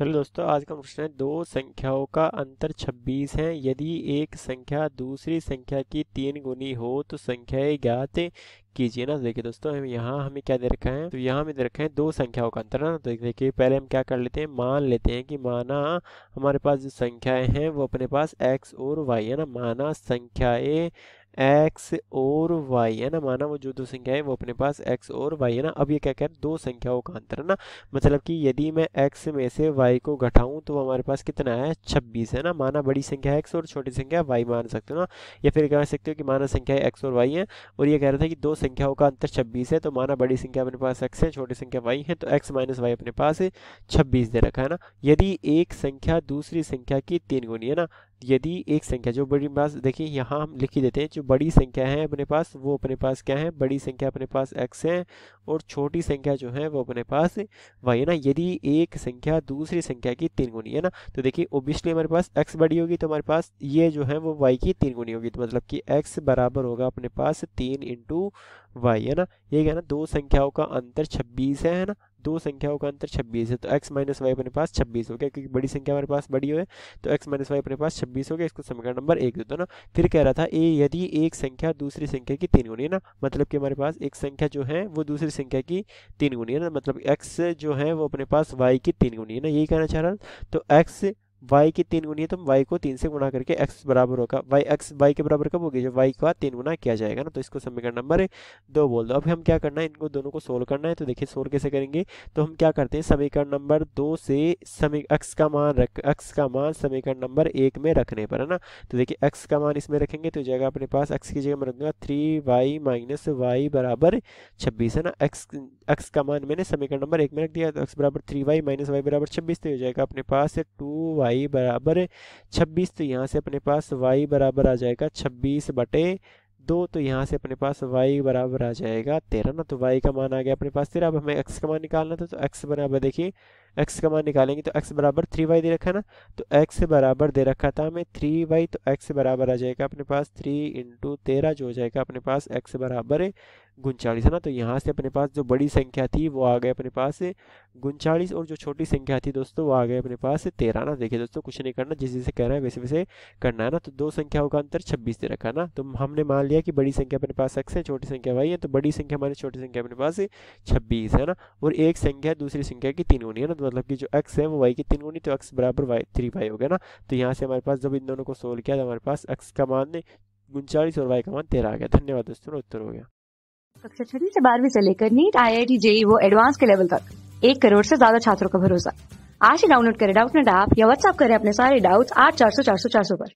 hello दोस्तों आज का क्वेश्चन है दो संख्याओं का अंतर 26 है यदि एक संख्या दूसरी संख्या की तीन गुनी हो तो संख्याएं ज्ञात कीजिए ना देखिए दोस्तों हम यहाँ हमें क्या दे रखा है तो यहाँ हमें दे रखा है दो संख्याओं का अंतर ना तो देखिए पहले हम क्या कर लेते हैं मान लेते हैं कि माना हमारे पास जो संख्याएं हैं वो अपने पास एक्स और वाई है ना माना संख्याएं एक्स और वाई है ना माना वो जो दो संख्या है वो अपने पास एक्स और वाई है ना अब ये क्या कह रहे दो संख्याओं का अंतर है ना मतलब कि यदि मैं एक्स में से वाई को घटाऊं तो हमारे पास कितना है छब्बीस है ना माना बड़ी संख्या एक्स और छोटी संख्या वाई मान सकते हो ना या फिर कह सकते हो कि माना संख्या एक्स और वाई है और ये कह रहा था कि दो संख्याओं का अंतर छब्बीस है तो माना बड़ी संख्या अपने पास एक्स है छोटी संख्या वाई है तो एक्स माइनस वाई अपने पास छब्बीस दे रखा है ना यदि एक संख्या दूसरी संख्या की तीन गुनी है ना यदि एक संख्या जो बड़ी पास देखिए यहाँ हम लिख ही देते हैं जो बड़ी संख्या है अपने पास वो अपने पास क्या है बड़ी संख्या अपने पास x है और छोटी संख्या जो है वो अपने पास y है ना यदि एक संख्या दूसरी संख्या की तीन गुनी है ना तो देखिए ओबियसली हमारे पास एक्स बड़ी होगी तो हमारे पास ये जो है वो वाई की तीन गुनी होगी तो मतलब कि एक्स बराबर होगा अपने पास तीन इंटू वाई है ना ये क्या ना दो संख्याओं का अंतर छब्बीस है ना दो संख्याओं का अंतर छब्बीस है तो एक्स माइनस वाई अपने पास छब्बीस हो गया क्योंकि बड़ी संख्या हमारे पास बड़ी हो है तो एक्स माइनस वाई अपने पास छब्बीस हो गया इसको समीकरण नंबर एक देता ना फिर कह रहा था ए यदि एक संख्या दूसरी संख्या की तीन गुणी है ना मतलब कि हमारे पास एक संख्या जो है वो दूसरी संख्या की तीन गुणी है ना मतलब एक्स जो है वो अपने पास वाई की तीन गुणी है ना यही कहना चाह रहा तो एक्स वाई की तीन गुनी है तो हम वाई को तीन से गुणा करके एक्स बराबर होगा वाई एक्स वाई के बराबर कब होगी जब वाई का तीन गुना किया जाएगा ना तो इसको समीकरण नंबर दो बोल दो अब हम क्या करना है इनको दोनों को सोल्व करना है तो देखिए सोल्व कैसे करेंगे तो हम क्या करते हैं समीकरण नंबर दो से समी एक्स का मान रख एक्स का मान समीकरण नंबर एक में रखने पर है ना तो देखिए एक्स का मान इसमें रखेंगे तो जगह अपने पास एक्स की जगह में रखूंगा थ्री वाई माइनस वाई बराबर छब्बीस है ना एक्स एक्स का मान मैंने समीकरण नंबर एक में रख दिया तो एक्स बराबर थ्री वाई माइनस वाई बराबर छब्बीस तो हो जाएगा अपने पास टू वाई बराबर छब्बीस तो यहाँ से अपने पास वाई बराबर आ जाएगा छब्बीस बटे दो तो यहाँ से अपने पास y बराबर आ जाएगा तेरह ना तो y का मान आ गया अपने पास तेरह अब हमें x का मान निकालना था तो x बराबर देखिए एक्स का मान निकालेंगे तो एक्स बराबर थ्री वाई दे रखा है ना तो एक्स बराबर दे रखा था हमें थ्री वाई तो एक्स बराबर आ जाएगा अपने पास थ्री इंटू तेरह जो हो जाएगा अपने पास x बराबर है है ना तो यहाँ से अपने पास जो बड़ी संख्या थी वो आ गए अपने पास उनचालीस और जो छोटी संख्या थी दोस्तों वो आ गए अपने पास तेरह ना देखिए दोस्तों कुछ नहीं करना जिस जैसे कह रहे हैं वैसे वैसे करना है ना तो दो संख्याओं का अंतर छब्बीस दे रखा है ना तो हमने मान लिया कि बड़ी संख्या अपने पास एक्स है छोटी संख्या वाई है तो बड़ी संख्या हमारी छोटी संख्या अपने पास छब्बीस है ना और एक संख्या दूसरी संख्या की तीन होनी है ना मतलब कि जो एक्स है वो y की तीन गुनी तो x बराबर y थ्री वाई हो गया ना तो यहाँ से हमारे पास जब इन दोनों को सोल्व किया तो हमारे पास x का मान उनचालीस और वाई का मान तेरह आ गया धन्यवाद दोस्तों उत्तर हो गया कक्षा छठी से बारहवीं से लेकर NEET I I T JEE वो एडवांस के लेवल तक एक करोड़ ऐसी ज्यादा छात्रों का भरोसा आज ही डाउनलोड करें डाउट नेट ऐप या व्हाट्सअप करें अपने सारे डाउट आठ चार सौ चार सौ चार सौ पर